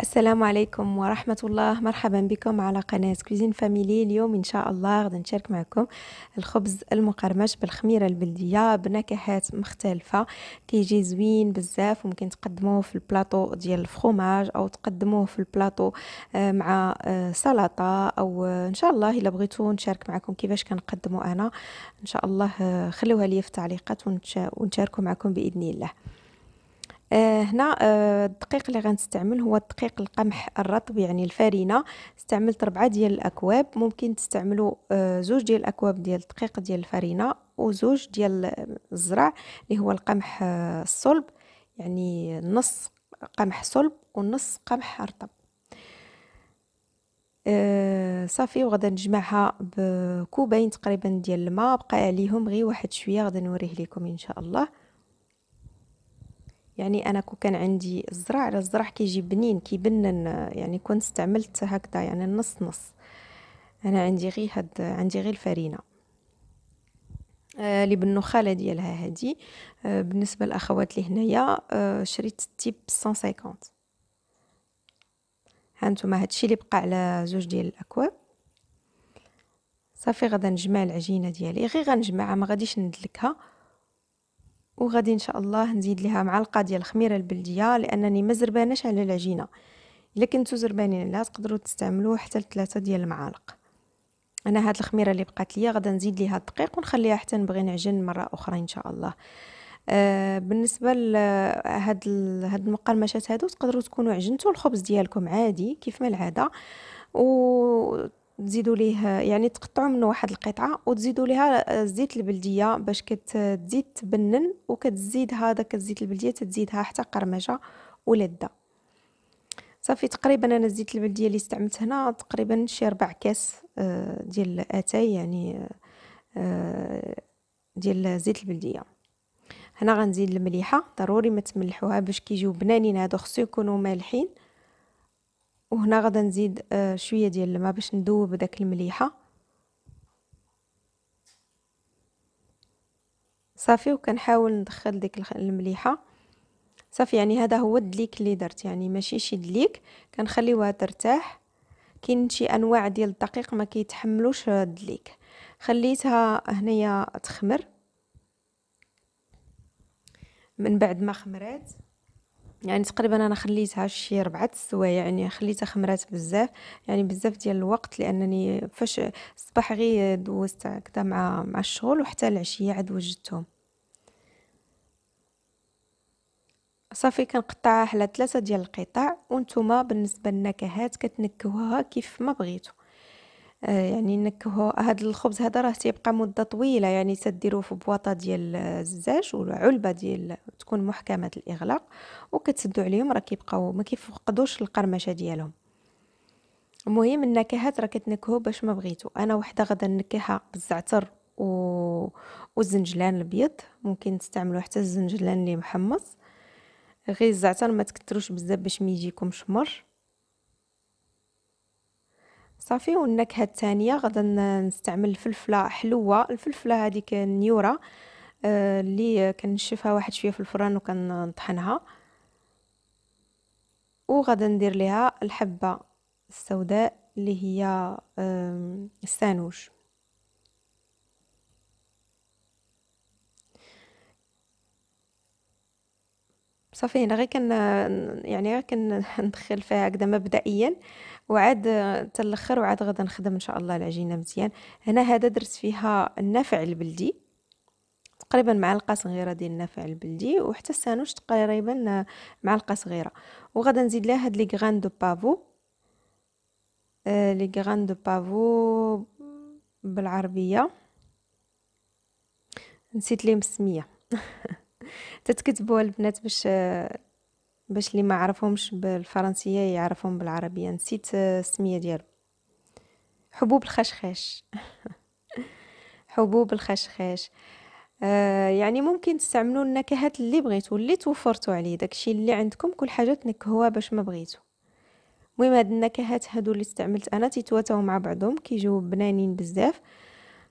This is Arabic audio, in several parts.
السلام عليكم ورحمة الله مرحبا بكم على قناة كوزين فاميلي اليوم إن شاء الله غدا نشارك معكم الخبز المقرمش بالخميرة البلدية بنكهات مختلفة كيجي زوين بزاف وممكن تقدموه في البلاطو ديال الفخوماج أو تقدموه في البلاطو آه، مع آه، سلطة أو آه، إن شاء الله إلا بغيتو نشارك معكم كيفاش كنقدمو أنا إن شاء الله خلوها لي في التعليقات ونشاركو معكم بإذن الله آه، هنا آه، الدقيق اللي غنستعمل هو الدقيق القمح الرطب يعني الفارينه استعملت ربعة ديال الاكواب ممكن تستعملوا آه، زوج ديال الاكواب ديال الدقيق ديال الفارينه وزوج ديال الزرع اللي هو القمح الصلب يعني نص قمح صلب ونص قمح رطب أه صافي وغدا نجمعها بكوبين تقريبا ديال الماء بقى عليهم غير واحد شويه غدا نوريه لكم ان شاء الله يعني انا كو كان عندي الزرع على الزرع كيجي بنين كيبنن يعني كون استعملت هكذا يعني نص نص انا عندي غير هاد عندي غير الفرينه آه لي بالنخاله ديالها هادي آه بالنسبه للاخوات اللي هنايا آه شريت التيب 150 هانتوما هادشي اللي بقى على زوج ديال الاكواب صافي غادا نجمع العجينه ديالي غير غنجمعها ما غاديش ندلكها وغادي ان شاء الله نزيد لها معلقه ديال الخميره البلديه لانني ما زرباناش على العجينه الا كنتو زربانين لا تقدروا تستعملوا حتى لثلاثه ديال المعالق انا هاد الخميره اللي بقات ليا غادي نزيد ليها الدقيق ونخليها حتى نبغي نعجن مره اخرى ان شاء الله آه بالنسبه لهاد هاد المقرمشات هادو تقدروا تكونوا عجنتوا الخبز ديالكم عادي كيف ما العاده و تزيدوا ليه يعني تقطعوا منه واحد القطعه وتزيدوا ليها الزيت البلديه باش كتزيد تبنن وكتزيد هذاك الزيت البلديه تزيدها حتى قرمجه ولذة صافي تقريبا انا الزيت البلديه اللي استعملت هنا تقريبا شي ربع كاس آه، ديال اتاي يعني آه، ديال زيت البلديه هنا غنزيد المليحه ضروري ما تملحوها باش كيجيو بنانين هادو خصو يكونوا مالحين وهنا غدا نزيد آه، شويه ديال الماء باش نذوب داك المليحه صافي وكنحاول ندخل ديك المليحه صافي يعني هذا هو الدليك اللي درت يعني ماشي شي دليك كنخليوها ترتاح كاين شي انواع ديال الدقيق ما كيتحملوش الدليك خليتها هنايا تخمر من بعد ما خمرات يعني تقريبا انا خليتها شي ربعة السوايع يعني خليتها خمرات بزاف يعني بزاف ديال الوقت لانني فاش الصباح غير دوزت هكذا مع مع الشغل وحتى العشيه عاد وجدتهم صافي كنقطعها على ثلاثه ديال القطع وانتم بالنسبه للنكهات كتنكهوها كيف ما بغيتو آه، يعني انك هاد الخبز هذا راه تيبقى مده طويله يعني تديرو في بواطه ديال الزاج ولا علبه ديال تكون محكمه الاغلاق وكتسدو عليهم راه كيبقاو ما كيفقدوش القرمشه ديالهم المهم النكهات راه كتنكهو باش ما بغيتو انا وحده غدا نكهها بالزعتر و... والزنجلان الابيض ممكن تستعملوا حتى الزنجلان اللي محمص غير الزعتر ما تكتروش بزاف باش ما يجيكمش مر صافي والنكهه الثانيه غادا نستعمل الفلفله حلوه الفلفله هذيك النيوره آه، اللي كنشفها واحد شويه في الفران وكنطحنها وغدا ندير لها الحبه السوداء اللي هي السانوج صافي انا غير كن يعني غير كندخل فيها هكذا مبدئيا وعاد حتى الاخر وعاد غدا نخدم ان شاء الله العجينه مزيان هنا هذا درت فيها النافع البلدي تقريبا معلقه صغيره ديال النافع البلدي وحتى السانوش تقريبا معلقه صغيره وغدا نزيد لها هاد لي غران دو بافو آه، لي غران دو بافو بالعربيه نسيت ليهم السميه تتكتبوها البنات باش باش اللي ما عرفهمش بالفرنسيه يعرفهم بالعربيه نسيت السميه ديالو حبوب الخشخاش حبوب الخشخاش آه يعني ممكن تستعملوا النكهات اللي بغيتو اللي توفرتوا عليه داكشي اللي عندكم كل حاجه تنكهوها باش ما بغيتو المهم هاد النكهات هادو اللي استعملت انا تيتواتاو مع بعضهم كيجيو بنانين بزاف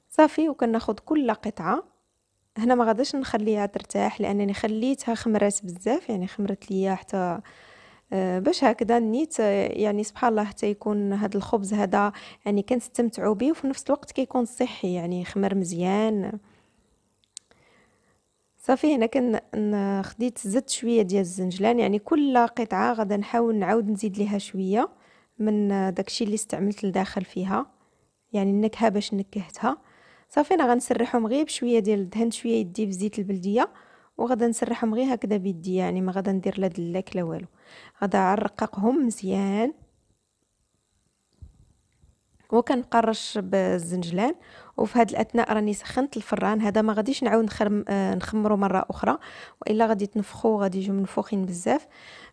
صافي وكناخذ كل قطعه هنا ما غاديش نخليها ترتاح لانني خليتها خمرات بزاف يعني خمرت ليا حتى آه، باش هكذا نيت آه، يعني سبحان الله حتى يكون هذا الخبز هذا يعني كنستمتعوا به وفي نفس الوقت كيكون صحي يعني خمر مزيان صافي هنا كن خديت زدت شويه ديال الزنجلان يعني كل قطعه غادا نحاول نعاود نزيد ليها شويه من داكشي اللي استعملت لداخل فيها يعني النكهه باش نكهتها صافي انا غنسرحهم غير بشويه ديال الدهن شويه يدي بزيت البلديه وغادا نسرحهم غير هكذا بيدي يعني ما غادا ندير لا دلاك لا والو غادا نرققهم مزيان وكنقرش بالزنجلان وفي هذه الاثناء راني سخنت الفران هذا ما غاديش نعاود نخرم آه، نخمرو مره اخرى والا غادي تنفخو غادي يجيو منفوخين بزاف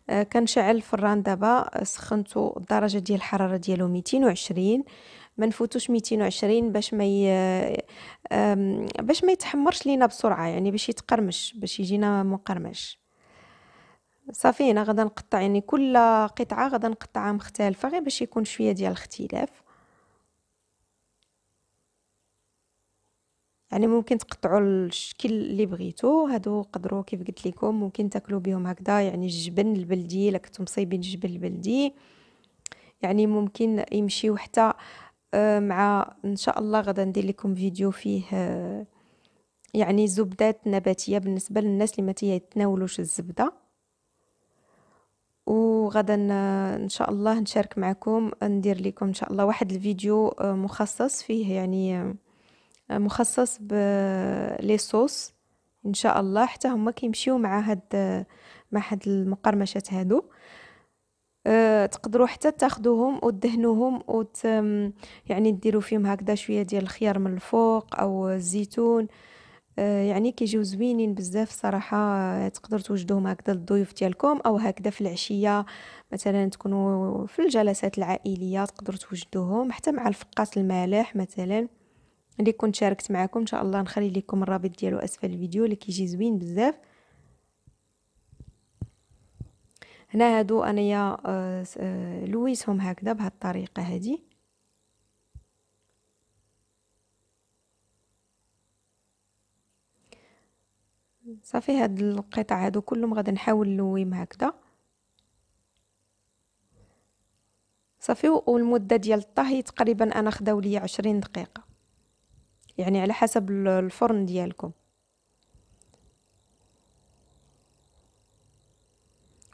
آه، كنشعل الفران دابا آه، سخنتو الدرجه ديال الحراره ديالو 220 ما نفوتوش 220 باش ما ي... باش ما يتحمرش لينا بسرعه يعني باش يتقرمش باش يجينا مقرمش صافي انا غدا نقطع يعني كل قطعه غدا نقطعها مختلفه غير باش يكون شويه ديال الاختلاف يعني ممكن تقطعوا الشكل اللي بغيتو هادو قدروا كيف قلت لكم ممكن تاكلوا بهم هكذا يعني الجبن البلدي الا كنتو مصايبين الجبن البلدي يعني ممكن يمشيو حتى آه، مع ان شاء الله غدا ندير لكم فيديو فيه آه، يعني زبدات نباتيه بالنسبه للناس اللي ما تيتناولوش الزبده وغدا آه، ان شاء الله نشارك معكم ندير لكم ان شاء الله واحد الفيديو مخصص فيه يعني مخصص بلي صوص ان شاء الله حتى هما كيمشيو مع هاد مع هاد المقرمشات هادو آه، تقدروا حتى تاخذوهم وتدهنوهم وت يعني ديروا فيهم هكذا شويه ديال الخيار من الفوق او الزيتون آه، يعني كيجيو زوينين بزاف صراحه آه، تقدروا توجدوهم هكذا للضيوف ديالكم او هكذا في العشيه مثلا تكونوا في الجلسات العائليه تقدروا توجدوهم حتى مع الفقاس المالح مثلا اللي كنت شاركت معكم ان شاء الله نخلي لكم الرابط ديالو اسفل الفيديو اللي كيجي زوين بزاف هنا هادو انايا آه، آه، لويسهم هكذا بهاد الطريقه هادي صافي هاد القطع هادو كلهم غادي نحاول نلويهم هكذا صافي والمده ديال الطهي تقريبا انا خداو ليا 20 دقيقه يعني على حسب الفرن ديالكم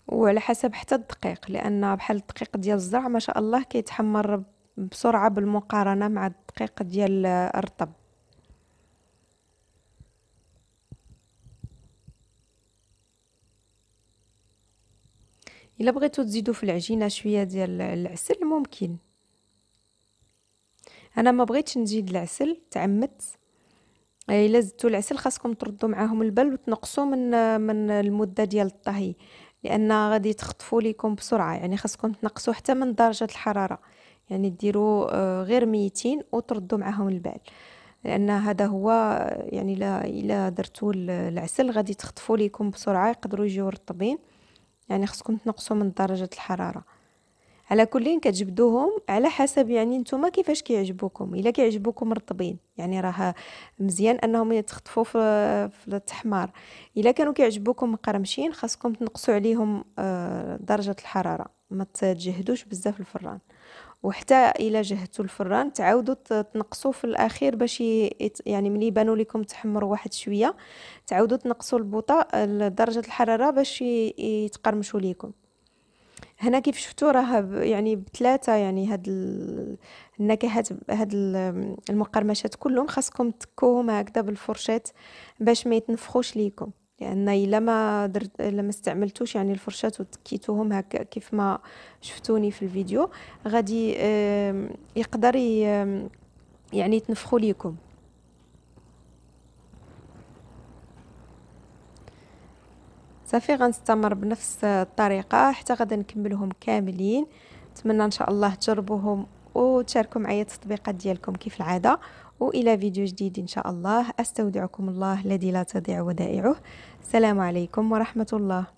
وعلى حسب حتى الدقيق لان بحال الدقيق ديال الزرع ما شاء الله كيتحمر بسرعه بالمقارنه مع الدقيق ديال الرطب الا بغيتو تزيدو في العجينه شويه ديال العسل ممكن انا ما بغيتش نزيد العسل تعمدت الا زدتو العسل خاصكم تردو معاهم البل وتنقصوا من من المده ديال الطهي لان غادي تخطفوا ليكم بسرعه يعني خاصكم تنقصوا حتى من درجه الحراره يعني ديروا آه، غير ميتين وتردوا معاهم البال لان هذا هو يعني الا الا درتو العسل غادي تخطفوا ليكم بسرعه يقدروا يجيو رطبين يعني خصكم تنقصوا من درجه الحراره على كلين كتجبدوهم على حسب يعني نتوما كيفاش كيعجبوكم الا كيعجبوكم رطبين يعني راه مزيان انهم يتخطفوا في, في التحمار الا كانوا كيعجبوكم مقرمشين خاصكم تنقصوا عليهم آه، درجه الحراره ما تجهدوش بزاف الفران وحتى الا جهدتوا الفران تعاودوا تنقصوا في الاخير باش يعني ملي يبانوا لكم تحمروا واحد شويه تعاودوا تنقصوا البوطه درجه الحراره باش يتقرمشوا ليكم هنا كيف شفتوا راه يعني بثلاثه يعني هاد النكهات هاد المقرمشات كلهم خاصكم تكوهم هكذا بالفرشاه باش ما يتنفخوش ليكم لان يعني الا ما درت الا ما استعملتوش يعني الفرشاه وتكيتوهم هكا كيف ما شفتوني في الفيديو غادي يقدر يعني يتنفخوا ليكم صافي غنستمر بنفس الطريقه حتى غادي نكملهم كاملين نتمنى ان شاء الله تجربوهم وتشاركوا معايا التطبيقات ديالكم كيف العاده والى فيديو جديد ان شاء الله استودعكم الله الذي لا تضيع ودائعه السلام عليكم ورحمه الله